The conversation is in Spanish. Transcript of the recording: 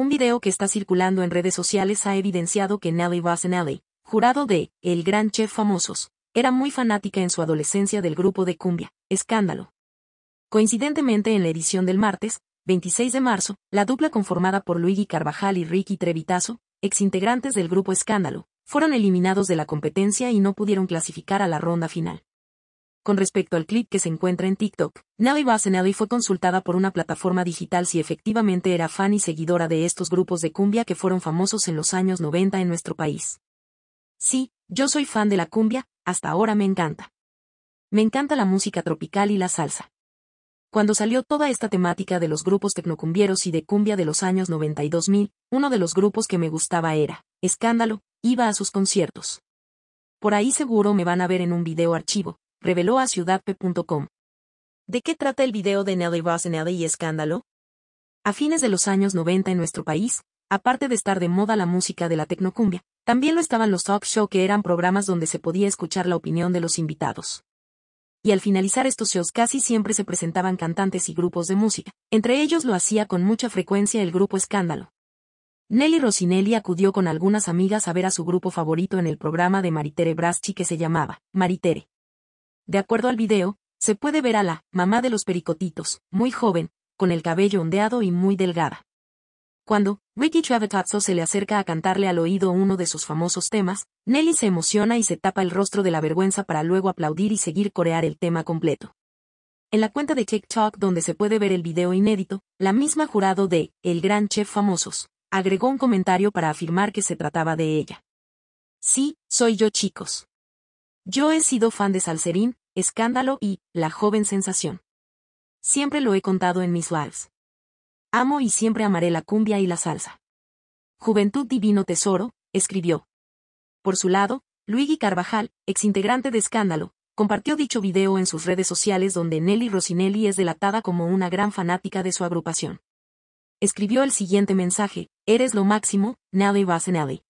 Un video que está circulando en redes sociales ha evidenciado que Nelly Nelly, jurado de El Gran Chef Famosos, era muy fanática en su adolescencia del grupo de cumbia, Escándalo. Coincidentemente en la edición del martes, 26 de marzo, la dupla conformada por Luigi Carvajal y Ricky Trevitazo, exintegrantes del grupo Escándalo, fueron eliminados de la competencia y no pudieron clasificar a la ronda final. Con respecto al clip que se encuentra en TikTok, Navi y fue consultada por una plataforma digital si efectivamente era fan y seguidora de estos grupos de cumbia que fueron famosos en los años 90 en nuestro país. Sí, yo soy fan de la cumbia, hasta ahora me encanta. Me encanta la música tropical y la salsa. Cuando salió toda esta temática de los grupos tecnocumbieros y de cumbia de los años 92.000, uno de los grupos que me gustaba era, Escándalo, iba a sus conciertos. Por ahí seguro me van a ver en un video archivo, reveló a Ciudadpe.com. ¿De qué trata el video de Nelly Ross y Escándalo? A fines de los años 90 en nuestro país, aparte de estar de moda la música de la tecnocumbia, también lo estaban los talk show que eran programas donde se podía escuchar la opinión de los invitados. Y al finalizar estos shows casi siempre se presentaban cantantes y grupos de música, entre ellos lo hacía con mucha frecuencia el grupo Escándalo. Nelly Rossinelli acudió con algunas amigas a ver a su grupo favorito en el programa de Maritere Braschi que se llamaba Maritere. De acuerdo al video, se puede ver a la mamá de los pericotitos, muy joven, con el cabello ondeado y muy delgada. Cuando Ricky Chavetazzo se le acerca a cantarle al oído uno de sus famosos temas, Nelly se emociona y se tapa el rostro de la vergüenza para luego aplaudir y seguir corear el tema completo. En la cuenta de TikTok donde se puede ver el video inédito, la misma jurado de El Gran Chef Famosos agregó un comentario para afirmar que se trataba de ella. Sí, soy yo chicos. Yo he sido fan de Salserín, Escándalo y La joven sensación. Siempre lo he contado en mis lives. Amo y siempre amaré la cumbia y la salsa. Juventud Divino Tesoro, escribió. Por su lado, Luigi Carvajal, exintegrante de Escándalo, compartió dicho video en sus redes sociales donde Nelly Rossinelli es delatada como una gran fanática de su agrupación. Escribió el siguiente mensaje, Eres lo máximo, Nelly Rosinelli.